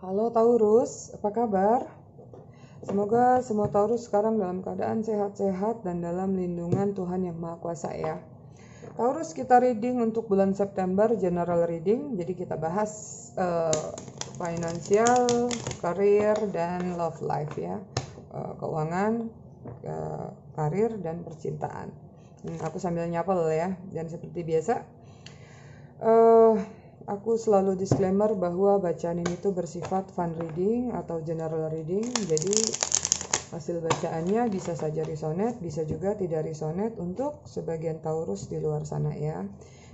Halo Taurus, apa kabar? Semoga semua Taurus sekarang dalam keadaan sehat-sehat dan dalam lindungan Tuhan Yang Maha Kuasa ya. Taurus kita reading untuk bulan September general reading, jadi kita bahas uh, financial, karir dan love life ya, uh, keuangan, uh, karir dan percintaan. Hmm, aku sambil nyapel ya, dan seperti biasa. Uh, aku selalu disclaimer bahwa bacaan ini itu bersifat fun reading atau general reading. Jadi hasil bacaannya bisa saja risonet, bisa juga tidak risonet untuk sebagian Taurus di luar sana ya.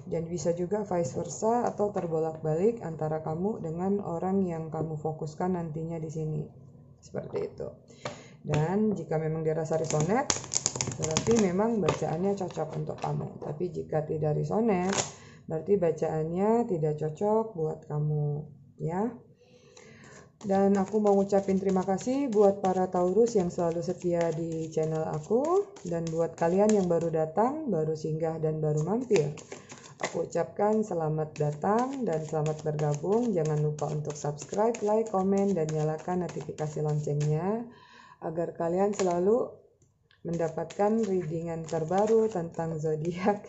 Dan bisa juga vice versa atau terbolak-balik antara kamu dengan orang yang kamu fokuskan nantinya di sini. Seperti itu. Dan jika memang dirasa risonet, berarti memang bacaannya cocok untuk kamu. Tapi jika tidak risonet, berarti bacaannya tidak cocok buat kamu ya dan aku mau ngucapin terima kasih buat para Taurus yang selalu setia di channel aku dan buat kalian yang baru datang, baru singgah dan baru mampir. Aku ucapkan selamat datang dan selamat bergabung. Jangan lupa untuk subscribe, like, komen dan nyalakan notifikasi loncengnya agar kalian selalu mendapatkan readingan terbaru tentang zodiak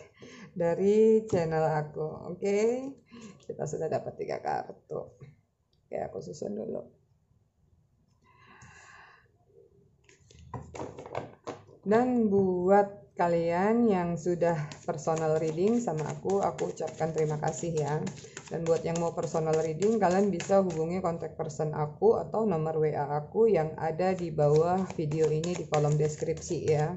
dari channel aku oke okay? kita sudah dapat tiga kartu oke okay, aku susun dulu dan buat kalian yang sudah personal reading sama aku aku ucapkan terima kasih ya dan buat yang mau personal reading kalian bisa hubungi kontak person aku atau nomor WA aku yang ada di bawah video ini di kolom deskripsi ya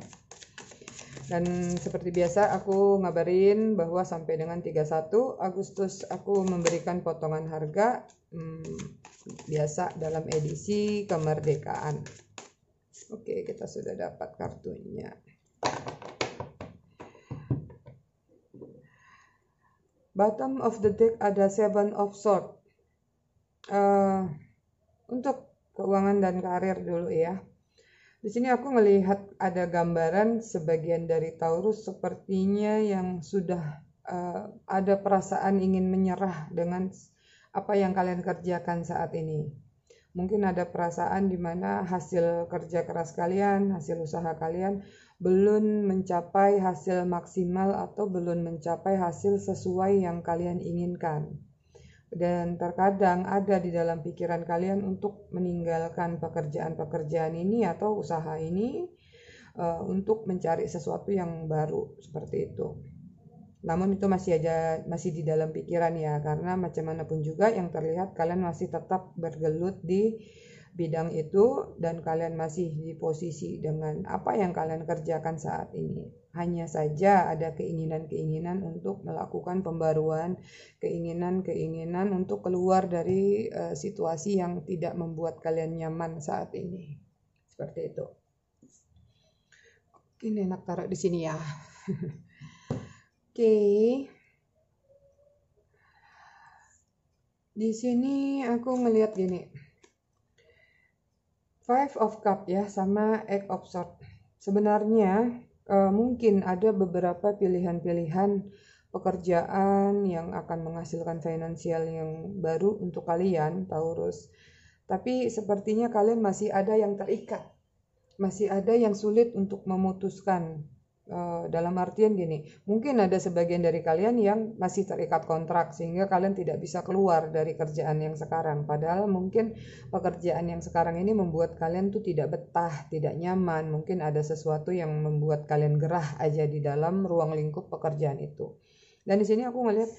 dan seperti biasa aku ngabarin bahwa sampai dengan 31 Agustus aku memberikan potongan harga hmm, biasa dalam edisi kemerdekaan. Oke, kita sudah dapat kartunya. Bottom of the deck ada seven of sword. Uh, untuk keuangan dan karir dulu ya. Di sini aku melihat ada gambaran sebagian dari Taurus sepertinya yang sudah uh, ada perasaan ingin menyerah dengan apa yang kalian kerjakan saat ini. Mungkin ada perasaan di mana hasil kerja keras kalian, hasil usaha kalian belum mencapai hasil maksimal atau belum mencapai hasil sesuai yang kalian inginkan dan terkadang ada di dalam pikiran kalian untuk meninggalkan pekerjaan-pekerjaan ini atau usaha ini uh, untuk mencari sesuatu yang baru seperti itu. Namun itu masih aja masih di dalam pikiran ya karena macam mana pun juga yang terlihat kalian masih tetap bergelut di bidang itu dan kalian masih di posisi dengan apa yang kalian kerjakan saat ini. Hanya saja ada keinginan-keinginan untuk melakukan pembaruan, keinginan-keinginan untuk keluar dari uh, situasi yang tidak membuat kalian nyaman saat ini. Seperti itu. oke Ini enak taruh di sini ya. Oke. Di sini aku ngelihat gini. Five of Cup ya sama egg of Sword. Sebenarnya Eh, mungkin ada beberapa pilihan-pilihan pekerjaan yang akan menghasilkan finansial yang baru untuk kalian, Taurus. Tapi sepertinya kalian masih ada yang terikat, masih ada yang sulit untuk memutuskan Eh, dalam artian gini, mungkin ada sebagian dari kalian yang masih terikat kontrak sehingga kalian tidak bisa keluar dari kerjaan yang sekarang. Padahal mungkin pekerjaan yang sekarang ini membuat kalian tuh tidak betah, tidak nyaman, mungkin ada sesuatu yang membuat kalian gerah aja di dalam ruang lingkup pekerjaan itu. Dan di sini aku melihat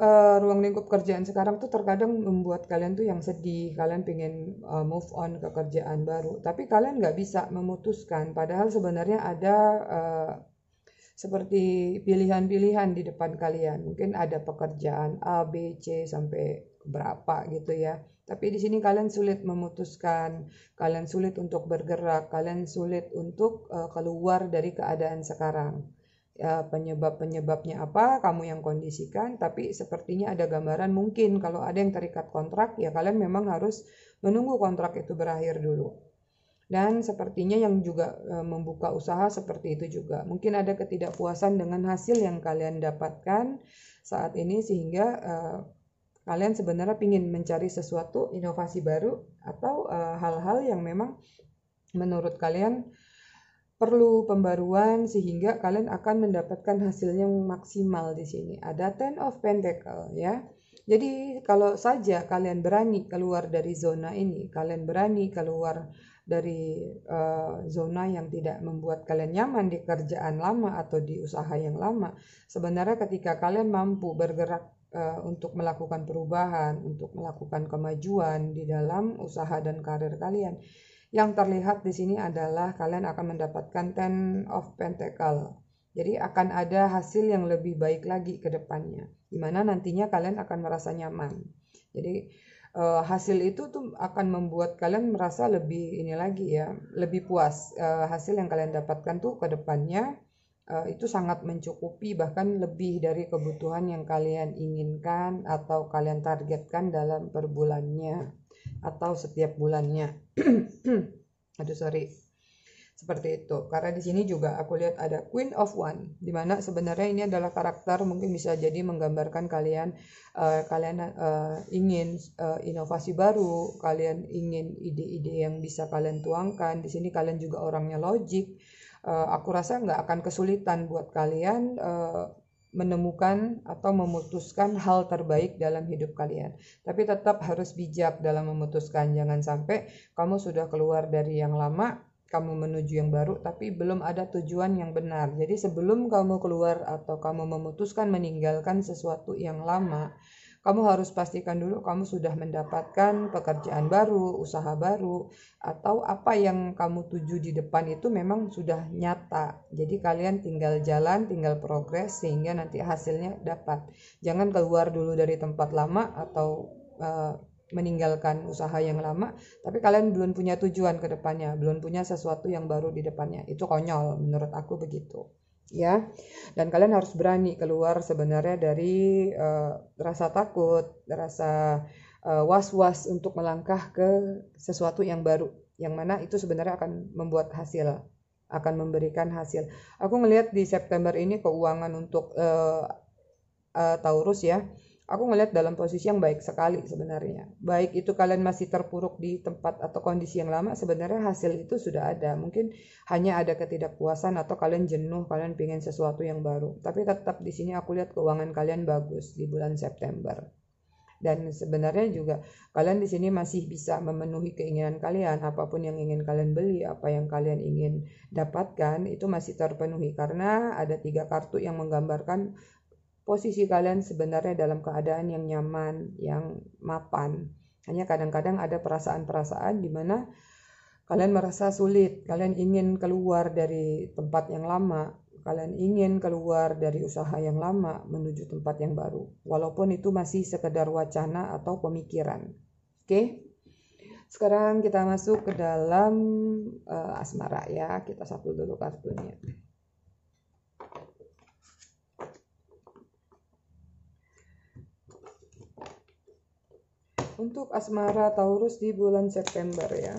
uh, ruang lingkup kerjaan sekarang tuh terkadang membuat kalian tuh yang sedih, kalian pengen uh, eh, move on ke kerjaan baru, tapi kalian nggak bisa memutuskan. Padahal sebenarnya ada uh, seperti pilihan-pilihan di depan kalian. Mungkin ada pekerjaan A, B, C sampai berapa gitu ya. Tapi di sini kalian sulit memutuskan, kalian sulit untuk bergerak, kalian sulit untuk uh, keluar dari keadaan sekarang. Ya, penyebab-penyebabnya apa, kamu yang kondisikan, tapi sepertinya ada gambaran mungkin kalau ada yang terikat kontrak, ya kalian memang harus menunggu kontrak itu berakhir dulu. Dan sepertinya yang juga e, membuka usaha seperti itu juga. Mungkin ada ketidakpuasan dengan hasil yang kalian dapatkan saat ini sehingga e, kalian sebenarnya ingin mencari sesuatu inovasi baru atau hal e, hal-hal yang memang menurut kalian perlu pembaruan sehingga kalian akan mendapatkan hasil yang maksimal di sini. Ada ten of pentacle ya. Jadi kalau saja kalian berani keluar dari zona ini, kalian berani keluar dari uh, zona yang tidak membuat kalian nyaman di kerjaan lama atau di usaha yang lama, sebenarnya ketika kalian mampu bergerak uh, untuk melakukan perubahan, untuk melakukan kemajuan di dalam usaha dan karir kalian, yang terlihat di sini adalah kalian akan mendapatkan ten of pentacle. Jadi akan ada hasil yang lebih baik lagi ke depannya. Dimana nantinya kalian akan merasa nyaman. Jadi uh, hasil itu tuh akan membuat kalian merasa lebih ini lagi ya, lebih puas. Uh, hasil yang kalian dapatkan tuh ke depannya uh, itu sangat mencukupi bahkan lebih dari kebutuhan yang kalian inginkan atau kalian targetkan dalam perbulannya atau setiap bulannya. Aduh sorry. Seperti itu. Karena di sini juga aku lihat ada Queen of One, dimana sebenarnya ini adalah karakter mungkin bisa jadi menggambarkan kalian uh, kalian uh, ingin uh, inovasi baru, kalian ingin ide-ide yang bisa kalian tuangkan. Di sini kalian juga orangnya logik. Uh, aku rasa nggak akan kesulitan buat kalian uh, menemukan atau memutuskan hal terbaik dalam hidup kalian. Tapi tetap harus bijak dalam memutuskan. Jangan sampai kamu sudah keluar dari yang lama, kamu menuju yang baru, tapi belum ada tujuan yang benar. Jadi sebelum kamu keluar atau kamu memutuskan meninggalkan sesuatu yang lama, kamu harus pastikan dulu kamu sudah mendapatkan pekerjaan baru, usaha baru, atau apa yang kamu tuju di depan itu memang sudah nyata. Jadi kalian tinggal jalan, tinggal progres sehingga nanti hasilnya dapat. Jangan keluar dulu dari tempat lama atau uh, meninggalkan usaha yang lama, tapi kalian belum punya tujuan ke depannya, belum punya sesuatu yang baru di depannya. Itu konyol menurut aku begitu ya. Dan kalian harus berani keluar sebenarnya dari uh, rasa takut, rasa eh, was-was uh, untuk melangkah ke sesuatu yang baru, yang mana itu sebenarnya akan membuat hasil, akan memberikan hasil. Aku ngelihat di September ini keuangan untuk uh, uh, Taurus ya aku ngelihat dalam posisi yang baik sekali sebenarnya. Baik itu kalian masih terpuruk di tempat atau kondisi yang lama, sebenarnya hasil itu sudah ada. Mungkin hanya ada ketidakpuasan atau kalian jenuh, kalian pengen sesuatu yang baru. Tapi tetap di sini aku lihat keuangan kalian bagus di bulan September. Dan sebenarnya juga kalian di sini masih bisa memenuhi keinginan kalian, apapun yang ingin kalian beli, apa yang kalian ingin dapatkan itu masih terpenuhi karena ada tiga kartu yang menggambarkan posisi kalian sebenarnya dalam keadaan yang nyaman, yang mapan. Hanya kadang-kadang ada perasaan-perasaan di mana kalian merasa sulit, kalian ingin keluar dari tempat yang lama, kalian ingin keluar dari usaha yang lama menuju tempat yang baru, walaupun itu masih sekedar wacana atau pemikiran. Oke, sekarang kita masuk ke dalam uh, asmara ya, kita sapu dulu kartunya. untuk asmara Taurus di bulan September ya.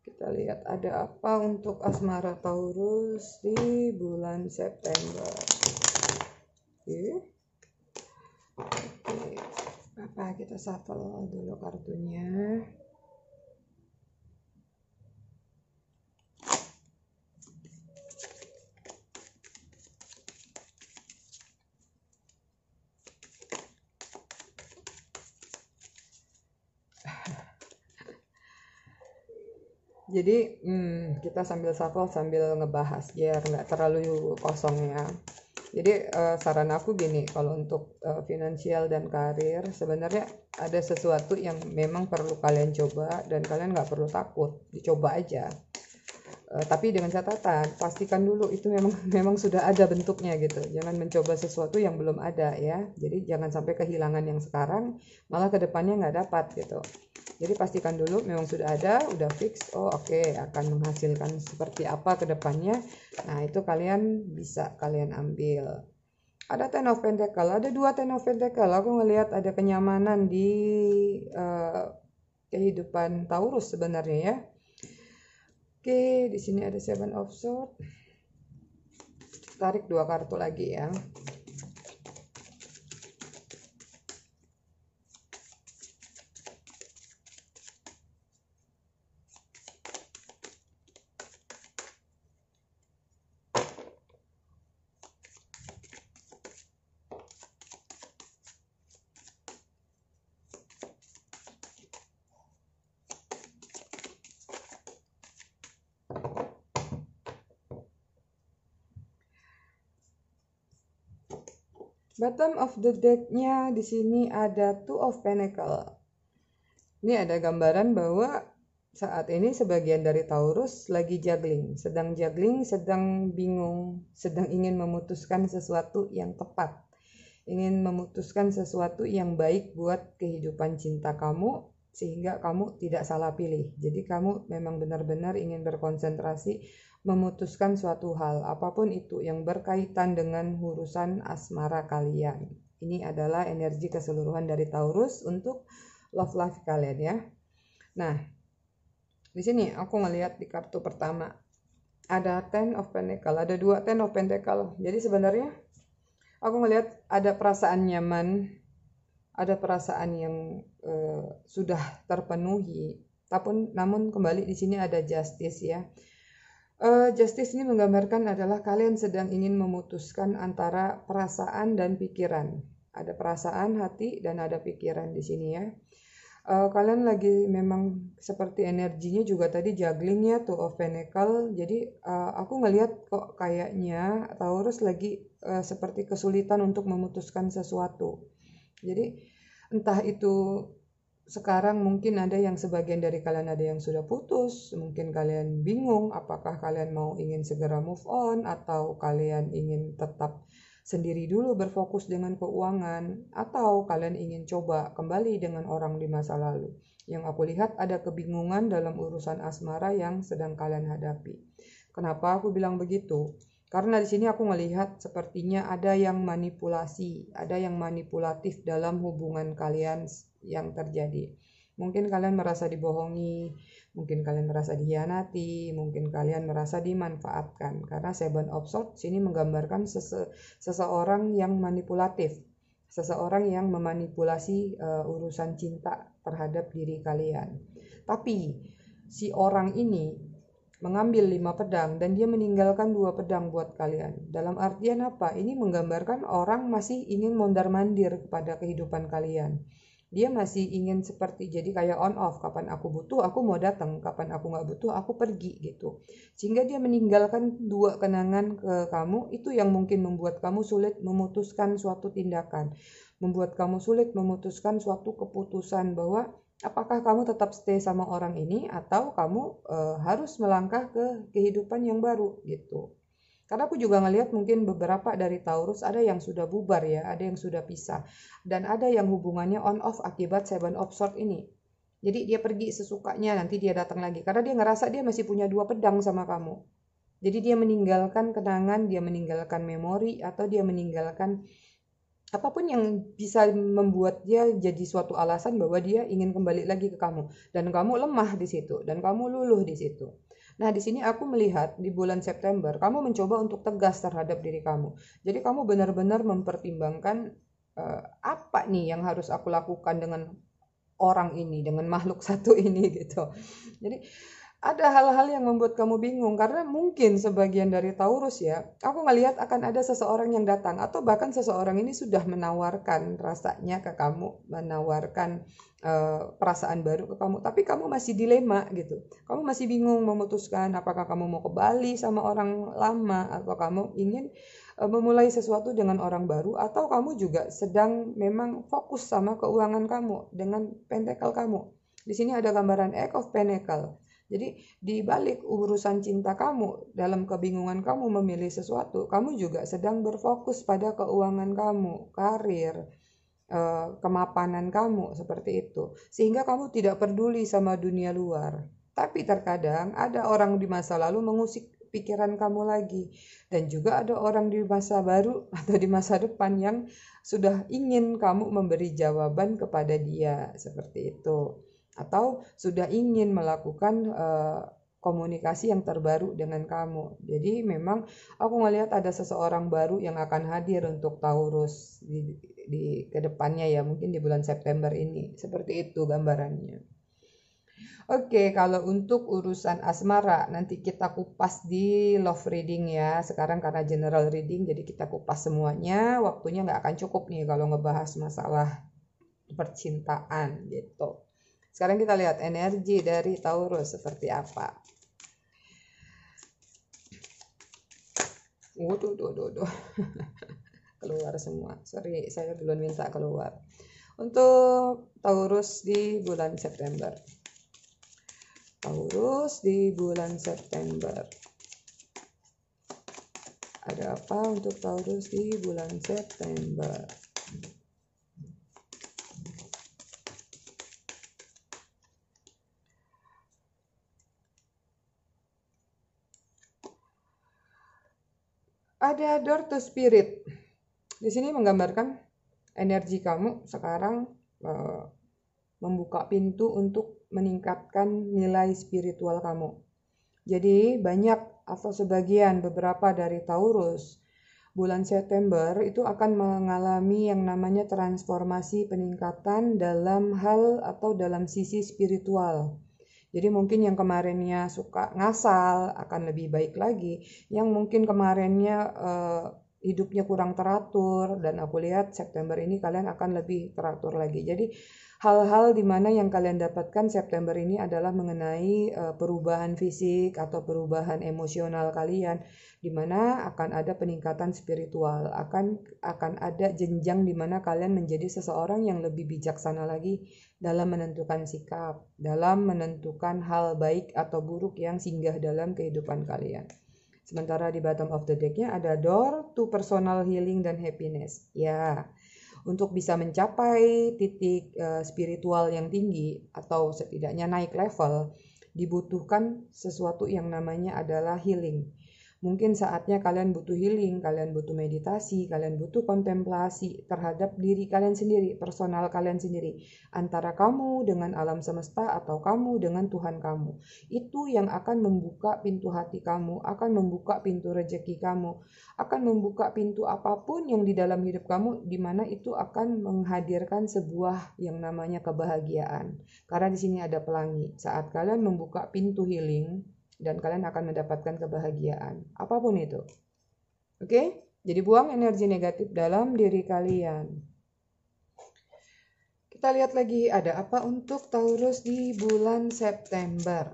Kita lihat ada apa untuk asmara Taurus di bulan September. Oke. Oke. Apa kita shuffle dulu kartunya. jadi hmm, kita sambil shuffle sambil ngebahas biar nggak terlalu kosong ya jadi uh, saran aku gini kalau untuk uh, finansial dan karir sebenarnya ada sesuatu yang memang perlu kalian coba dan kalian nggak perlu takut dicoba aja uh, tapi dengan catatan pastikan dulu itu memang memang sudah ada bentuknya gitu jangan mencoba sesuatu yang belum ada ya jadi jangan sampai kehilangan yang sekarang malah kedepannya nggak dapat gitu jadi pastikan dulu memang sudah ada udah fix oh oke okay, akan menghasilkan seperti apa ke depannya nah itu kalian bisa kalian ambil ada ten of pentacle ada dua ten of pentacle aku ngelihat ada kenyamanan di uh, kehidupan Taurus sebenarnya ya oke di sini ada seven of swords. tarik dua kartu lagi ya Bottom of the deck-nya di sini ada Two of Pentacle. Ini ada gambaran bahwa saat ini sebagian dari Taurus lagi juggling, sedang juggling, sedang bingung, sedang ingin memutuskan sesuatu yang tepat. Ingin memutuskan sesuatu yang baik buat kehidupan cinta kamu sehingga kamu tidak salah pilih. Jadi kamu memang benar-benar ingin berkonsentrasi memutuskan suatu hal apapun itu yang berkaitan dengan urusan asmara kalian. Ini adalah energi keseluruhan dari Taurus untuk love life kalian ya. Nah, di sini aku melihat di kartu pertama ada Ten of Pentacle, ada dua Ten of Pentacle. Jadi sebenarnya aku melihat ada perasaan nyaman ada perasaan yang eh, sudah terpenuhi. Tapi namun kembali di sini ada justice ya. Uh, justice ini menggambarkan adalah kalian sedang ingin memutuskan antara perasaan dan pikiran. Ada perasaan, hati, dan ada pikiran di sini ya. Uh, kalian lagi memang seperti energinya juga tadi jugglingnya tuh of pentacle. Jadi uh, aku ngelihat kok kayaknya Taurus lagi uh, seperti kesulitan untuk memutuskan sesuatu. Jadi entah itu sekarang mungkin ada yang sebagian dari kalian ada yang sudah putus, mungkin kalian bingung apakah kalian mau ingin segera move on atau kalian ingin tetap sendiri dulu berfokus dengan keuangan atau kalian ingin coba kembali dengan orang di masa lalu. Yang aku lihat ada kebingungan dalam urusan asmara yang sedang kalian hadapi. Kenapa aku bilang begitu? Karena di sini aku melihat sepertinya ada yang manipulasi, ada yang manipulatif dalam hubungan kalian yang terjadi. Mungkin kalian merasa dibohongi, mungkin kalian merasa dihianati, mungkin kalian merasa dimanfaatkan. Karena Seven of Swords sini menggambarkan sese seseorang yang manipulatif, seseorang yang memanipulasi uh, urusan cinta terhadap diri kalian. Tapi si orang ini mengambil lima pedang dan dia meninggalkan dua pedang buat kalian. Dalam artian apa? Ini menggambarkan orang masih ingin mondar-mandir kepada kehidupan kalian. Dia masih ingin seperti jadi kayak on off, kapan aku butuh aku mau datang, kapan aku nggak butuh aku pergi gitu. Sehingga dia meninggalkan dua kenangan ke kamu, itu yang mungkin membuat kamu sulit memutuskan suatu tindakan, membuat kamu sulit memutuskan suatu keputusan bahwa apakah kamu tetap stay sama orang ini atau kamu e, harus melangkah ke kehidupan yang baru gitu. Karena aku juga ngelihat mungkin beberapa dari Taurus ada yang sudah bubar ya, ada yang sudah pisah dan ada yang hubungannya on off akibat seven of sword ini. Jadi dia pergi sesukanya, nanti dia datang lagi karena dia ngerasa dia masih punya dua pedang sama kamu. Jadi dia meninggalkan kenangan, dia meninggalkan memori atau dia meninggalkan apapun yang bisa membuat dia jadi suatu alasan bahwa dia ingin kembali lagi ke kamu dan kamu lemah di situ dan kamu luluh di situ. Nah, di sini aku melihat di bulan September kamu mencoba untuk tegas terhadap diri kamu. Jadi kamu benar-benar mempertimbangkan uh, apa nih yang harus aku lakukan dengan orang ini, dengan makhluk satu ini gitu. Jadi ada hal-hal yang membuat kamu bingung karena mungkin sebagian dari Taurus ya, aku melihat akan ada seseorang yang datang atau bahkan seseorang ini sudah menawarkan rasanya ke kamu, menawarkan uh, perasaan baru ke kamu, tapi kamu masih dilema gitu. Kamu masih bingung memutuskan apakah kamu mau ke Bali sama orang lama atau kamu ingin uh, memulai sesuatu dengan orang baru atau kamu juga sedang memang fokus sama keuangan kamu dengan pentacle kamu. Di sini ada gambaran Egg of Pentacle jadi di balik urusan cinta kamu dalam kebingungan kamu memilih sesuatu, kamu juga sedang berfokus pada keuangan kamu, karir, eh, kemapanan kamu seperti itu. Sehingga kamu tidak peduli sama dunia luar. Tapi terkadang ada orang di masa lalu mengusik pikiran kamu lagi. Dan juga ada orang di masa baru atau di masa depan yang sudah ingin kamu memberi jawaban kepada dia seperti itu atau sudah ingin melakukan uh, komunikasi yang terbaru dengan kamu. Jadi memang aku ngelihat ada seseorang baru yang akan hadir untuk Taurus di, di kedepannya ya mungkin di bulan September ini seperti itu gambarannya. Oke, kalau untuk urusan asmara nanti kita kupas di love reading ya. Sekarang karena general reading jadi kita kupas semuanya. Waktunya nggak akan cukup nih kalau ngebahas masalah percintaan gitu. Sekarang kita lihat energi dari Taurus seperti apa. Waduh, waduh, waduh. keluar semua. Sorry, saya belum minta keluar. Untuk Taurus di bulan September. Taurus di bulan September. Ada apa untuk Taurus di bulan September? Ada Door to Spirit. Di sini menggambarkan energi kamu sekarang e, membuka pintu untuk meningkatkan nilai spiritual kamu. Jadi banyak atau sebagian beberapa dari Taurus bulan September itu akan mengalami yang namanya transformasi peningkatan dalam hal atau dalam sisi spiritual. Jadi mungkin yang kemarinnya suka ngasal akan lebih baik lagi, yang mungkin kemarinnya uh, hidupnya kurang teratur dan aku lihat September ini kalian akan lebih teratur lagi. Jadi hal-hal di mana yang kalian dapatkan September ini adalah mengenai uh, perubahan fisik atau perubahan emosional kalian di mana akan ada peningkatan spiritual, akan akan ada jenjang di mana kalian menjadi seseorang yang lebih bijaksana lagi dalam menentukan sikap, dalam menentukan hal baik atau buruk yang singgah dalam kehidupan kalian. Sementara di bottom of the decknya ada door to personal healing dan happiness. Ya, untuk bisa mencapai titik uh, spiritual yang tinggi atau setidaknya naik level, dibutuhkan sesuatu yang namanya adalah healing. Mungkin saatnya kalian butuh healing, kalian butuh meditasi, kalian butuh kontemplasi terhadap diri kalian sendiri, personal kalian sendiri, antara kamu dengan alam semesta atau kamu dengan Tuhan kamu. Itu yang akan membuka pintu hati kamu, akan membuka pintu rejeki kamu, akan membuka pintu apapun yang di dalam hidup kamu di mana itu akan menghadirkan sebuah yang namanya kebahagiaan. Karena di sini ada pelangi. Saat kalian membuka pintu healing, dan kalian akan mendapatkan kebahagiaan, apapun itu. Oke? Jadi buang energi negatif dalam diri kalian. Kita lihat lagi ada apa untuk Taurus di bulan September.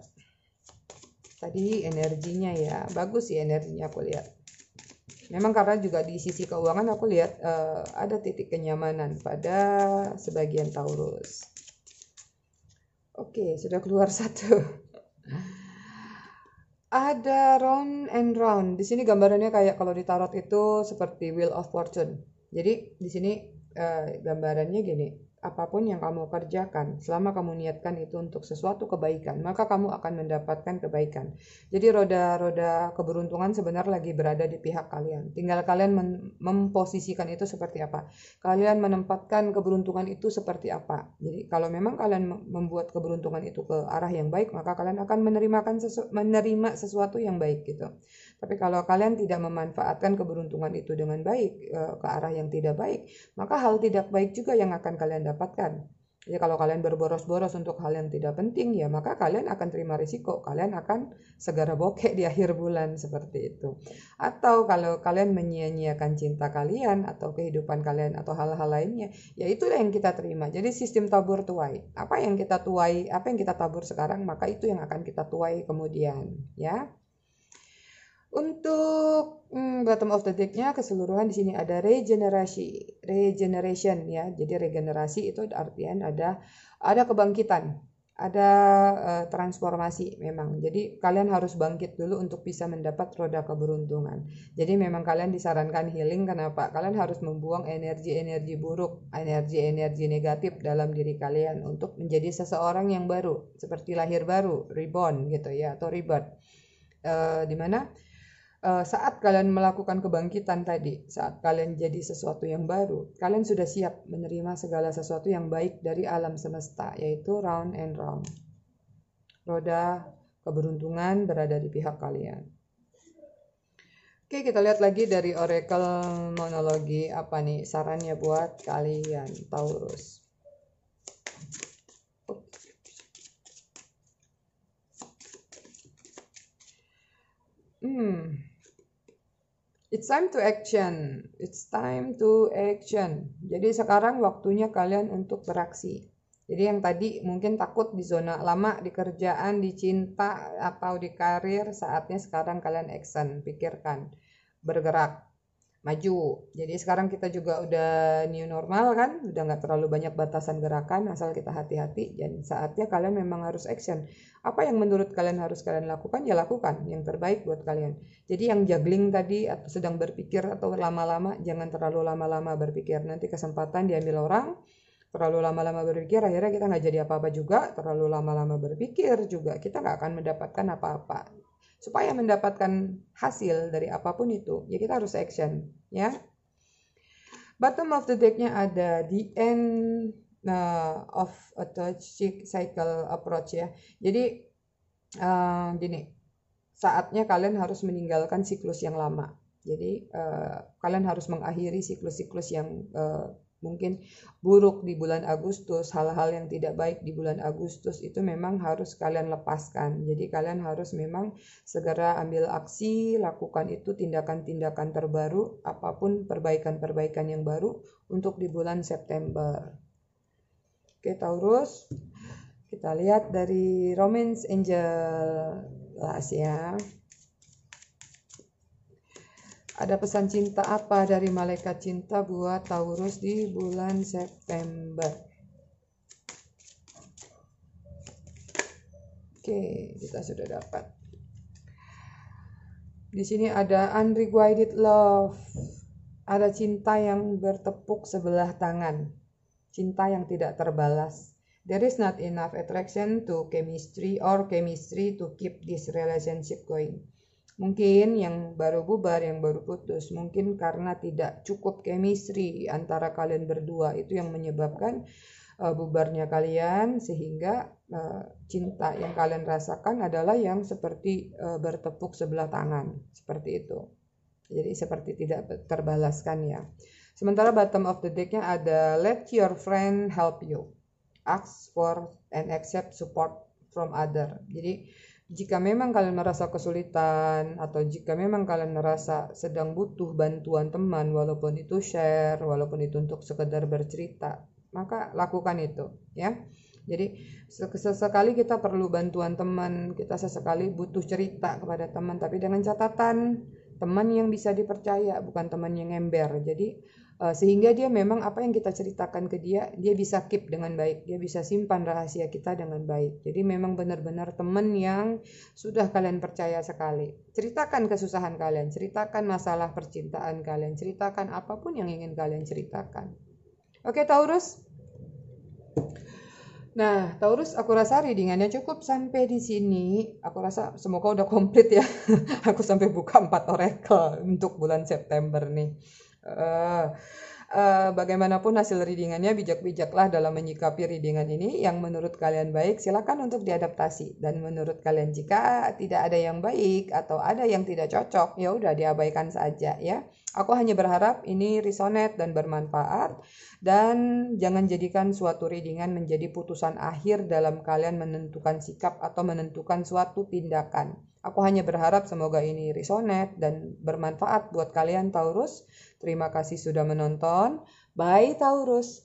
Tadi energinya ya, bagus sih energinya aku lihat. Memang karena juga di sisi keuangan aku lihat uh, ada titik kenyamanan pada sebagian Taurus. Oke, sudah keluar satu ada round and round. Di sini gambarannya kayak kalau di tarot itu seperti wheel of fortune. Jadi di sini uh, gambarannya gini apapun yang kamu kerjakan, selama kamu niatkan itu untuk sesuatu kebaikan, maka kamu akan mendapatkan kebaikan. Jadi roda-roda keberuntungan sebenarnya lagi berada di pihak kalian. Tinggal kalian memposisikan itu seperti apa. Kalian menempatkan keberuntungan itu seperti apa. Jadi kalau memang kalian membuat keberuntungan itu ke arah yang baik, maka kalian akan menerima sesu menerima sesuatu yang baik gitu. Tapi kalau kalian tidak memanfaatkan keberuntungan itu dengan baik eh, ke arah yang tidak baik, maka hal tidak baik juga yang akan kalian dapatkan. Ya kalau kalian berboros-boros untuk hal yang tidak penting ya maka kalian akan terima risiko. Kalian akan segera bokek di akhir bulan seperti itu. Atau kalau kalian menyia-nyiakan cinta kalian atau kehidupan kalian atau hal-hal lainnya, ya itulah yang kita terima. Jadi sistem tabur tuai. Apa yang kita tuai, apa yang kita tabur sekarang maka itu yang akan kita tuai kemudian, ya. Untuk hmm, bottom of the deck-nya keseluruhan di sini ada regenerasi, regeneration ya. Jadi regenerasi itu artian ada ada kebangkitan, ada uh, transformasi memang. Jadi kalian harus bangkit dulu untuk bisa mendapat roda keberuntungan. Jadi memang kalian disarankan healing kenapa? Kalian harus membuang energi-energi buruk, energi-energi negatif dalam diri kalian untuk menjadi seseorang yang baru, seperti lahir baru, reborn gitu ya atau rebirth. Uh, di mana Eh, saat kalian melakukan kebangkitan tadi, saat kalian jadi sesuatu yang baru, kalian sudah siap menerima segala sesuatu yang baik dari alam semesta, yaitu round and round. Roda keberuntungan berada di pihak kalian. Oke, kita lihat lagi dari oracle monologi apa nih sarannya buat kalian Taurus. Hmm. It's time to action. It's time to action. Jadi sekarang waktunya kalian untuk beraksi. Jadi yang tadi mungkin takut di zona lama, di kerjaan, di cinta, atau di karir, saatnya sekarang kalian action, pikirkan, bergerak maju. Jadi sekarang kita juga udah new normal kan, udah nggak terlalu banyak batasan gerakan asal kita hati-hati dan saatnya kalian memang harus action. Apa yang menurut kalian harus kalian lakukan ya lakukan yang terbaik buat kalian. Jadi yang juggling tadi atau sedang berpikir atau lama-lama jangan terlalu lama-lama berpikir nanti kesempatan diambil orang terlalu lama-lama berpikir akhirnya kita nggak jadi apa-apa juga terlalu lama-lama berpikir juga kita nggak akan mendapatkan apa-apa supaya mendapatkan hasil dari apapun itu ya kita harus action ya bottom of the decknya ada the end uh, of a toxic cycle approach ya jadi uh, gini saatnya kalian harus meninggalkan siklus yang lama jadi uh, kalian harus mengakhiri siklus-siklus yang uh, mungkin buruk di bulan Agustus, hal-hal yang tidak baik di bulan Agustus itu memang harus kalian lepaskan. Jadi kalian harus memang segera ambil aksi, lakukan itu tindakan-tindakan terbaru, apapun perbaikan-perbaikan yang baru untuk di bulan September. Oke, Taurus. Kita lihat dari Romance Angel last ya. Ada pesan cinta apa dari malaikat cinta buat Taurus di bulan September? Oke, kita sudah dapat. Di sini ada unrequited love. Ada cinta yang bertepuk sebelah tangan. Cinta yang tidak terbalas. There is not enough attraction to chemistry or chemistry to keep this relationship going Mungkin yang baru bubar, yang baru putus, mungkin karena tidak cukup chemistry antara kalian berdua itu yang menyebabkan uh, bubarnya kalian sehingga uh, cinta yang kalian rasakan adalah yang seperti uh, bertepuk sebelah tangan, seperti itu. Jadi seperti tidak terbalaskan ya. Sementara bottom of the decknya ada let your friend help you. Ask for and accept support from other. Jadi jika memang kalian merasa kesulitan atau jika memang kalian merasa sedang butuh bantuan teman walaupun itu share, walaupun itu untuk sekedar bercerita, maka lakukan itu ya. Jadi sesekali kita perlu bantuan teman, kita sesekali butuh cerita kepada teman tapi dengan catatan teman yang bisa dipercaya bukan teman yang ember. Jadi Eh, sehingga dia memang apa yang kita ceritakan ke dia dia bisa keep dengan baik dia bisa simpan rahasia kita dengan baik jadi memang benar-benar teman yang sudah kalian percaya sekali ceritakan kesusahan kalian ceritakan masalah percintaan kalian ceritakan apapun yang ingin kalian ceritakan oke Taurus Nah, Taurus aku rasa readingannya cukup sampai di sini. Aku rasa semoga udah komplit ya. aku sampai buka 4 oracle untuk bulan September nih. Eh, eh, bagaimanapun hasil readingannya bijak-bijaklah dalam menyikapi readingan ini yang menurut kalian baik silakan untuk diadaptasi dan menurut kalian jika tidak ada yang baik atau ada yang tidak cocok ya udah diabaikan saja ya aku hanya berharap ini resonate dan bermanfaat dan jangan jadikan suatu readingan menjadi putusan akhir dalam kalian menentukan sikap atau menentukan suatu tindakan Aku hanya berharap semoga ini resonet dan bermanfaat buat kalian Taurus. Terima kasih sudah menonton. Bye Taurus.